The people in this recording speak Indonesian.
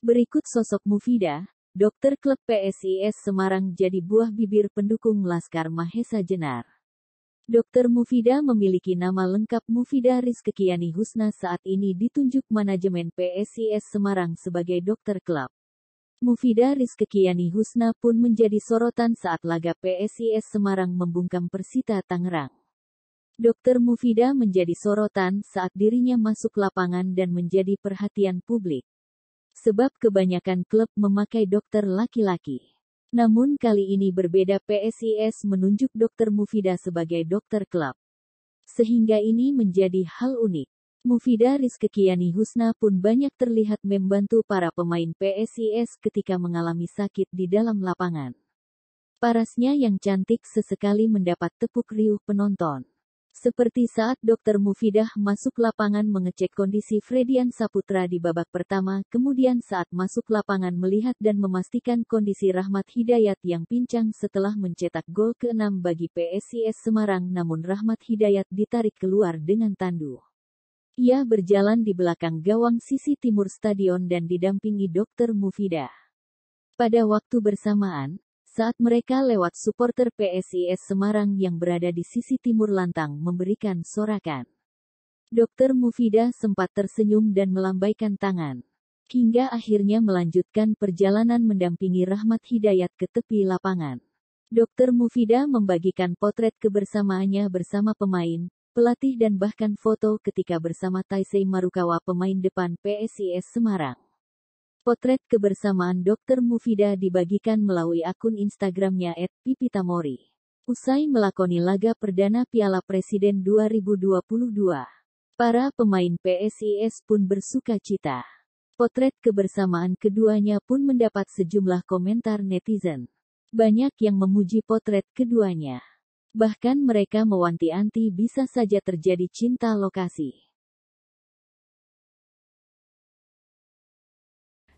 Berikut sosok Mufida, dokter klub PSIS Semarang jadi buah bibir pendukung Laskar Mahesa Jenar. Dokter Mufida memiliki nama lengkap Mufida Rizkekiani Husna saat ini ditunjuk manajemen PSIS Semarang sebagai dokter klub. Mufida Rizkekiani Husna pun menjadi sorotan saat laga PSIS Semarang membungkam Persita Tangerang. Dokter Mufida menjadi sorotan saat dirinya masuk lapangan dan menjadi perhatian publik sebab kebanyakan klub memakai dokter laki-laki. Namun kali ini berbeda PSIS menunjuk dokter Mufida sebagai dokter klub. Sehingga ini menjadi hal unik. Mufida Rizkekiani Husna pun banyak terlihat membantu para pemain PSIS ketika mengalami sakit di dalam lapangan. Parasnya yang cantik sesekali mendapat tepuk riuh penonton. Seperti saat Dr. Mufidah masuk lapangan mengecek kondisi Fredian Saputra di babak pertama, kemudian saat masuk lapangan melihat dan memastikan kondisi Rahmat Hidayat yang pincang setelah mencetak gol ke-6 bagi PSIS Semarang namun Rahmat Hidayat ditarik keluar dengan tandu. Ia berjalan di belakang gawang sisi timur stadion dan didampingi Dr. Mufidah. Pada waktu bersamaan, saat mereka lewat supporter PSIS Semarang yang berada di sisi timur lantang memberikan sorakan. Dokter Mufida sempat tersenyum dan melambaikan tangan. Hingga akhirnya melanjutkan perjalanan mendampingi Rahmat Hidayat ke tepi lapangan. Dokter Mufida membagikan potret kebersamaannya bersama pemain, pelatih dan bahkan foto ketika bersama Taisei Marukawa pemain depan PSIS Semarang. Potret kebersamaan Dr. Mufida dibagikan melalui akun Instagramnya @pipitamori. Usai melakoni laga perdana Piala Presiden 2022, para pemain PSIS pun bersuka cita. Potret kebersamaan keduanya pun mendapat sejumlah komentar netizen. Banyak yang memuji potret keduanya. Bahkan mereka mewanti-anti bisa saja terjadi cinta lokasi.